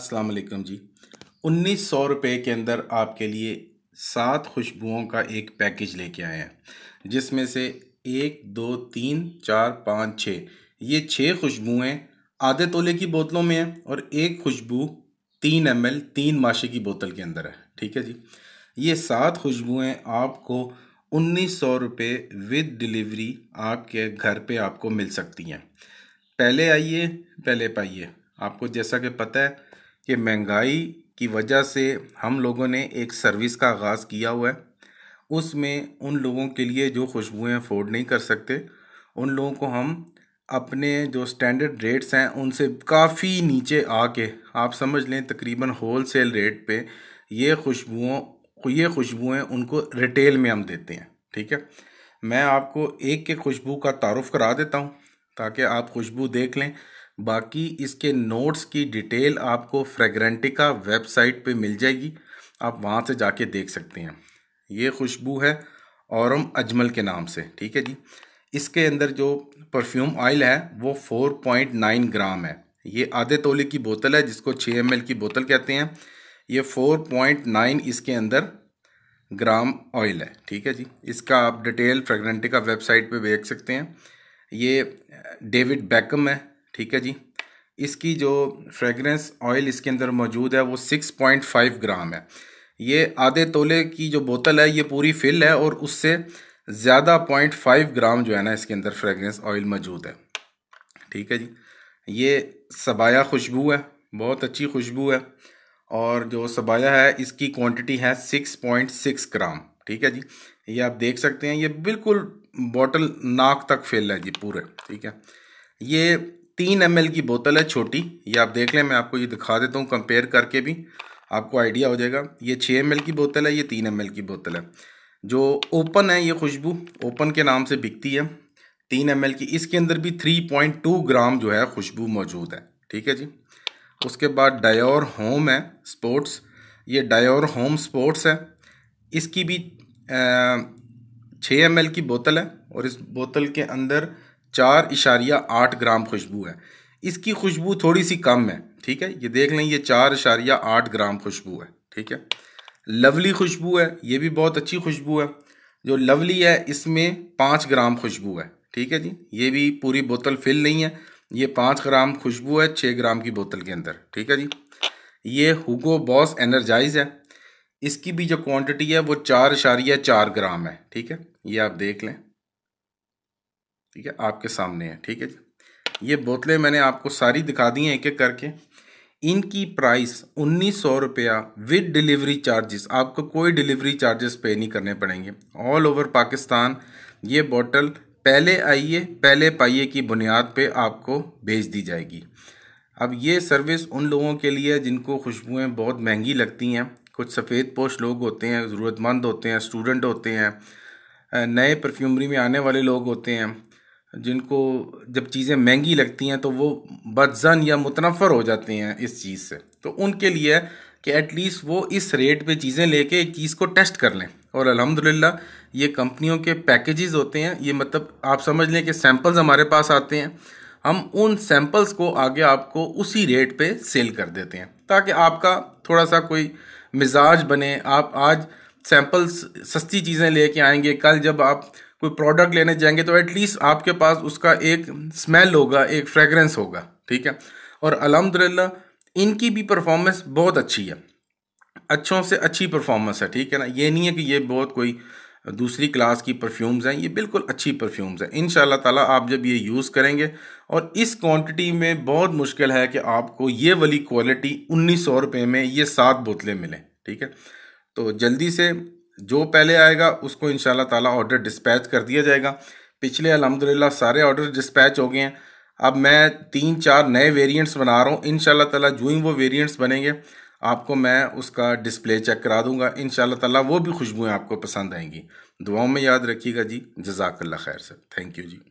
अस्सलाम वालेकुम जी उन्नीस सौ रुपये के अंदर आपके लिए सात खुशबुओं का एक पैकेज लेके आए हैं जिसमें से एक दो तीन चार पाँच छः ये छः खुशबुएँ आधे तोले की बोतलों में हैं और एक खुशबू तीन एम एल तीन माशे की बोतल के अंदर है ठीक है जी ये सात खुशबुएँ आपको उन्नीस सौ रुपये विद डिलीवरी आपके घर पे आपको मिल सकती हैं पहले आइए पहले पाइए आपको जैसा कि पता है कि महंगाई की वजह से हम लोगों ने एक सर्विस का आगाज़ किया हुआ है उसमें उन लोगों के लिए जो खुशबुएं अफोर्ड नहीं कर सकते उन लोगों को हम अपने जो स्टैंडर्ड रेट्स हैं उनसे काफ़ी नीचे आके आप समझ लें तकरीबन होल सेल रेट पे ये खुशबुओं ये खुशबुएं उनको रिटेल में हम देते हैं ठीक है मैं आपको एक के खुशबू का तारफ़ करा देता हूँ ताकि आप खुशबू देख लें बाकी इसके नोट्स की डिटेल आपको फ्रेगरेंटिका वेबसाइट पे मिल जाएगी आप वहाँ से जाके देख सकते हैं ये खुशबू है औरम अजमल के नाम से ठीक है जी इसके अंदर जो परफ्यूम ऑयल है वो 4.9 ग्राम है ये आधे तोले की बोतल है जिसको 6 एम की बोतल कहते हैं ये 4.9 इसके अंदर ग्राम ऑयल है ठीक है जी इसका आप डिटेल फ्रेगरेंटिका वेबसाइट पे देख सकते हैं ये डेविड बैकम है ठीक है जी इसकी जो फ्रेगरेंस ऑयल इसके अंदर मौजूद है वो सिक्स पॉइंट फाइव ग्राम है ये आधे तोले की जो बोतल है ये पूरी फिल है और उससे ज़्यादा पॉइंट फाइव ग्राम जो है ना इसके अंदर फ्रेगरेंस ऑयल मौजूद है ठीक है जी ये सबाया खुशबू है बहुत अच्छी खुशबू है और जो सबाया है इसकी क्वांटिटी है सिक्स पॉइंट सिक्स ग्राम ठीक है जी ये आप देख सकते हैं ये बिल्कुल बॉटल नाक तक फेल है जी पूरे ठीक है ये तीन एम की बोतल है छोटी ये आप देख लें मैं आपको ये दिखा देता हूँ कंपेयर करके भी आपको आइडिया हो जाएगा ये छः एम की बोतल है ये तीन एम की बोतल है जो ओपन है ये खुशबू ओपन के नाम से बिकती है तीन एम की इसके अंदर भी थ्री पॉइंट टू ग्राम जो है खुशबू मौजूद है ठीक है जी उसके बाद डायोर होम है स्पोर्ट्स ये डायोर होम स्पोर्ट्स है इसकी भी छः एम की बोतल है और इस बोतल के अंदर चार इशारिया आठ ग्राम खुशबू है इसकी खुशबू थोड़ी सी कम है ठीक है ये देख लें ये चार इशारिया आठ ग्राम खुशबू है ठीक है लवली खुशबू है ये भी बहुत अच्छी खुशबू है जो लवली है इसमें पाँच ग्राम खुशबू है ठीक है जी ये भी पूरी बोतल फिल नहीं है ये पाँच ग्राम खुशबू है छः ग्राम की बोतल के अंदर ठीक है जी ये हुगो बॉस एनर्जाइज है इसकी भी जो क्वांटिटी है वो चार इशारिया चार ग्राम है ठीक है ये आप देख लें ठीक है आपके सामने है ठीक है ये बोतलें मैंने आपको सारी दिखा दी हैं एक एक करके इनकी प्राइस उन्नीस सौ रुपया विद डिलीवरी चार्जेस आपको कोई डिलीवरी चार्जेस पे नहीं करने पड़ेंगे ऑल ओवर पाकिस्तान ये बोतल पहले आइए पहले पाइए की बुनियाद पे आपको भेज दी जाएगी अब ये सर्विस उन लोगों के लिए जिनको खुशबुएं बहुत महंगी लगती हैं कुछ सफ़ेद पोश लोग होते हैं ज़रूरतमंद होते हैं स्टूडेंट होते हैं नए परफ्यूमरी में आने वाले लोग होते हैं जिनको जब चीज़ें महंगी लगती हैं तो वो बदजन या मुतनफ़र हो जाते हैं इस चीज़ से तो उनके लिए कि एटलीस्ट वो इस रेट पे चीज़ें लेके एक चीज़ को टेस्ट कर लें और अल्हम्दुलिल्लाह ये कंपनियों के पैकेजेस होते हैं ये मतलब आप समझ लें कि सैम्पल्स हमारे पास आते हैं हम उन सैंपल्स को आगे आपको उसी रेट पे सेल कर देते हैं ताकि आपका थोड़ा सा कोई मिजाज बने आप आज सैम्पल्स सस्ती चीज़ें कर आएंगे कल जब आप कोई प्रोडक्ट लेने जाएंगे तो एटलीस्ट आपके पास उसका एक स्मेल होगा एक फ्रेगरेंस होगा ठीक है और अलहमदिल्ला इनकी भी परफॉर्मेंस बहुत अच्छी है अच्छों से अच्छी परफॉर्मेंस है ठीक है ना ये नहीं है कि ये बहुत कोई दूसरी क्लास की परफ्यूम्स हैं ये बिल्कुल अच्छी परफ्यूम्स हैं इन ताला आप जब ये यूज़ करेंगे और इस क्वांटिटी में बहुत मुश्किल है कि आपको ये वाली क्वालिटी उन्नीस सौ रुपये में ये सात बोतलें मिलें ठीक है तो जल्दी से जो पहले आएगा उसको इन ताला ऑर्डर डिस्पैच कर दिया जाएगा पिछले अलहमदिल्ला सारे ऑर्डर डिस्पैच हो गए हैं अब मैं तीन चार नए वेरिएंट्स बना रहा हूँ इन शाला तला जो ही वो वेरिएंट्स बनेंगे आपको मैं उसका डिस्प्ले चेक करा दूंगा इन ताला वो भी खुशबुएँ आपको पसंद आएंगी दुआओं में याद रखिएगा जी जजाकल्ला खैर सर थैंक यू जी